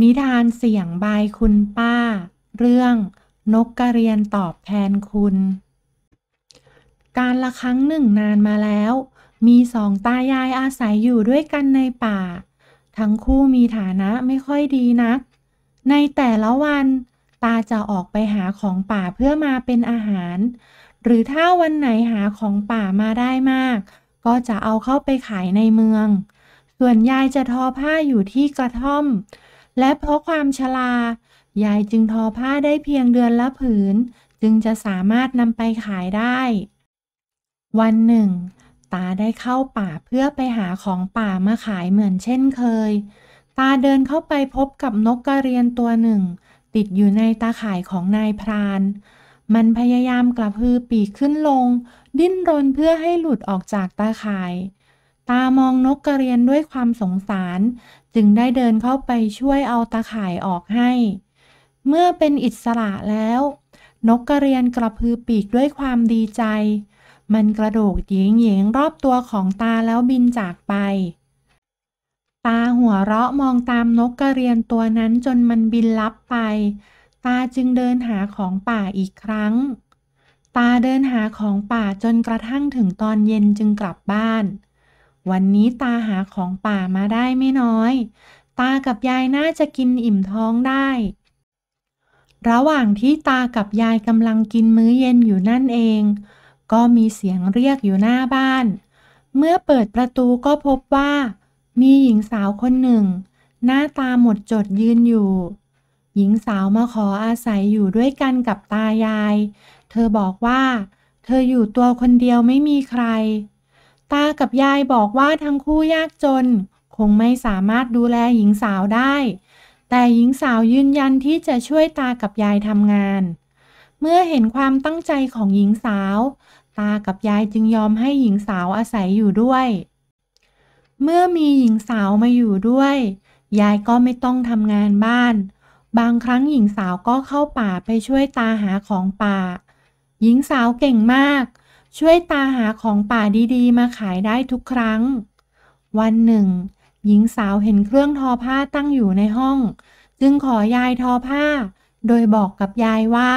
นิทานเสียงบายคุณป้า เรื่อง นกกระเรียนตอบแทนคุณ การละครั้งหนึ่งนานมาแล้ว มีสองตายายอาศัยอยู่ด้วยกันในป่า ทั้งคู่มีฐานะไม่ค่อยดีนักในแต่ละวัน ตาจะออกไปหาของป่าเพื่อมาเป็นอาหาร หรือถ้าวันไหนหาของป่ามาได้มาก ก็จะเอาเข้าไปขายในเมือง ส่วนยายจะทอผ้าอยู่ที่กระท่อมและเพราะความชรายายจึงทอผ้าได้เพียงเดือนละผืน จึงจะสามารถนำไปขายได้ วันหนึ่ง ตาได้เข้าป่าเพื่อไปหาของป่ามาขายเหมือนเช่นเคย ตาเดินเข้าไปพบกับนกกระเรียนตัวหนึ่ง ติดอยู่ในตาข่ายของนายพราน มันพยายามกระพือปีกขึ้นลง ดิ้นรนเพื่อให้หลุดออกจากตาข่ายตามองนกกระเรียนด้วยความสงสาร จึงได้เดินเข้าไปช่วยเอาตาข่ายออกให้ เมื่อเป็นอิสระแล้ว นกกระเรียนกระพือปีกด้วยความดีใจ มันกระโดดเยงเยงรอบตัวของตาแล้วบินจากไป ตาหัวเราะมองตามนกกระเรียนตัวนั้นจนมันบินลับไป ตาจึงเดินหาของป่าอีกครั้ง ตาเดินหาของป่าจนกระทั่งถึงตอนเย็นจึงกลับบ้านวันนี้ตาหาของป่ามาได้ไม่น้อย ตากับยายน่าจะกินอิ่มท้องได้ ระหว่างที่ตากับยายกำลังกินมื้อเย็นอยู่นั่นเอง ก็มีเสียงเรียกอยู่หน้าบ้าน เมื่อเปิดประตูก็พบว่า มีหญิงสาวคนหนึ่ง หน้าตาหมดจดยืนอยู่ หญิงสาวมาขออาศัยอยู่ด้วยกันกับตายาย เธอบอกว่า เธออยู่ตัวคนเดียวไม่มีใครตากับยายบอกว่าทั้งคู่ยากจนคงไม่สามารถดูแลหญิงสาวได้ แต่หญิงสาวยืนยันที่จะช่วยตากับยายทำงาน เมื่อเห็นความตั้งใจของหญิงสาว ตากับยายจึงยอมให้หญิงสาวอาศัยอยู่ด้วย เมื่อมีหญิงสาวมาอยู่ด้วย ยายก็ไม่ต้องทำงานบ้าน บางครั้งหญิงสาวก็เข้าป่าไปช่วยตาหาของป่า หญิงสาวเก่งมากช่วยตาหาของป่าดีๆ มาขายได้ทุกครั้ง วันหนึ่ง หญิงสาวเห็นเครื่องทอผ้าตั้งอยู่ในห้อง จึงขอยายทอผ้า โดยบอกกับยายว่า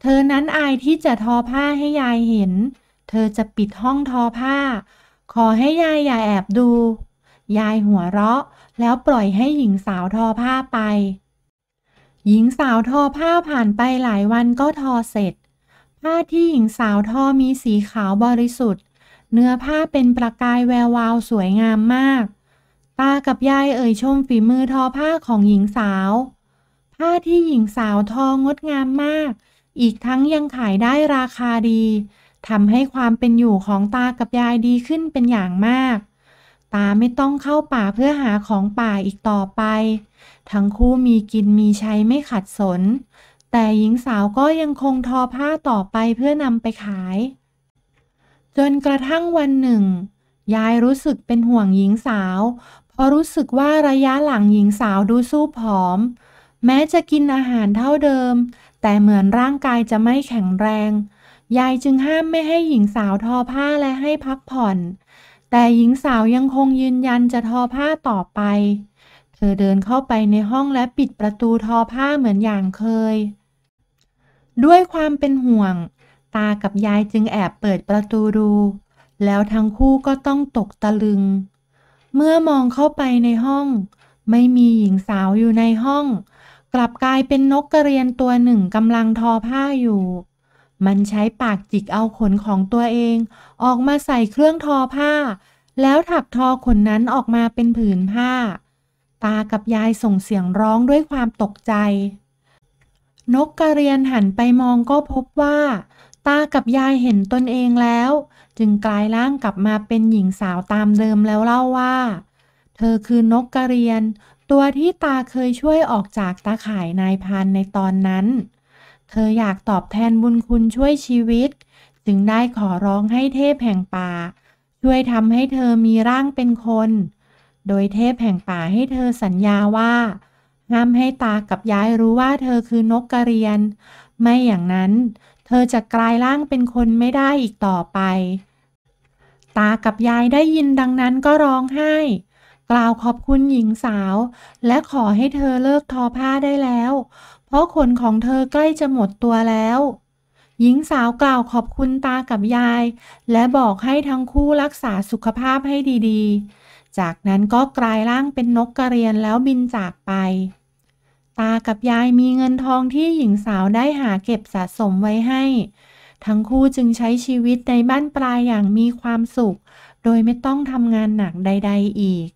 เธอนั้นอายที่จะทอผ้าให้ยายเห็น เธอจะปิดห้องทอผ้า ขอให้ยายอย่าแอบดู ยายหัวเราะแล้วปล่อยให้หญิงสาวทอผ้าไป หญิงสาวทอผ้าผ่านไปหลายวันก็ทอเสร็จผ้าที่หญิงสาวทอมีสีขาวบริสุทธิ์ เนื้อผ้าเป็นประกายแวววาวสวยงามมาก ตากับยายเอ่ยชมฝีมือทอผ้าของหญิงสาว ผ้าที่หญิงสาวทองดงามมาก อีกทั้งยังขายได้ราคาดี ทำให้ความเป็นอยู่ของตากับยายดีขึ้นเป็นอย่างมาก ตาไม่ต้องเข้าป่าเพื่อหาของป่าอีกต่อไป ทั้งคู่มีกินมีใช้ไม่ขัดสนแต่หญิงสาวก็ยังคงทอผ้าต่อไปเพื่อนำไปขาย จนกระทั่งวันหนึ่ง ยายรู้สึกเป็นห่วงหญิงสาวเพราะรู้สึกว่าระยะหลังหญิงสาวดูสู้ผอม แม้จะกินอาหารเท่าเดิม แต่เหมือนร่างกายจะไม่แข็งแรง ยายจึงห้ามไม่ให้หญิงสาวทอผ้าและให้พักผ่อน แต่หญิงสาวยังคงยืนยันจะทอผ้าต่อไป เธอเดินเข้าไปในห้องและปิดประตูทอผ้าเหมือนอย่างเคยด้วยความเป็นห่วง ตากับยายจึงแอบเปิดประตูดู แล้วทั้งคู่ก็ต้องตกตะลึง เมื่อมองเข้าไปในห้อง ไม่มีหญิงสาวอยู่ในห้อง กลับกลายเป็นนกกระเรียนตัวหนึ่งกำลังทอผ้าอยู่ มันใช้ปากจิกเอาขนของตัวเอง ออกมาใส่เครื่องทอผ้า แล้วถักทอขนนั้นออกมาเป็นผืนผ้า ตากับยายส่งเสียงร้องด้วยความตกใจนกกระเรียนหันไปมองก็พบว่า ตากับยายเห็นตนเองแล้ว จึงกลายร่างกลับมาเป็นหญิงสาวตามเดิมแล้วเล่าว่า เธอคือนกกระเรียน ตัวที่ตาเคยช่วยออกจากตาข่ายนายพานในตอนนั้น เธออยากตอบแทนบุญคุณช่วยชีวิต จึงได้ขอร้องให้เทพแห่งป่าช่วยทำให้เธอมีร่างเป็นคน โดยเทพแห่งป่าให้เธอสัญญาว่าห้ามให้ตากับยายรู้ว่าเธอคือนกกระเรียน ไม่อย่างนั้น เธอจะกลายร่างเป็นคนไม่ได้อีกต่อไป ตากับยายได้ยินดังนั้นก็ร้องไห้กล่าวขอบคุณหญิงสาวและขอให้เธอเลิกทอผ้าได้แล้ว เพราะขนของเธอใกล้จะหมดตัวแล้ว หญิงสาวกล่าวขอบคุณตากับยาย และบอกให้ทั้งคู่รักษาสุขภาพให้ดีๆ จากนั้นก็กลายร่างเป็นนกกระเรียนแล้วบินจากไปตากับยายมีเงินทองที่หญิงสาวได้หาเก็บสะสมไว้ให้ ทั้งคู่จึงใช้ชีวิตในบ้านปลายอย่างมีความสุข โดยไม่ต้องทำงานหนักใดๆอีก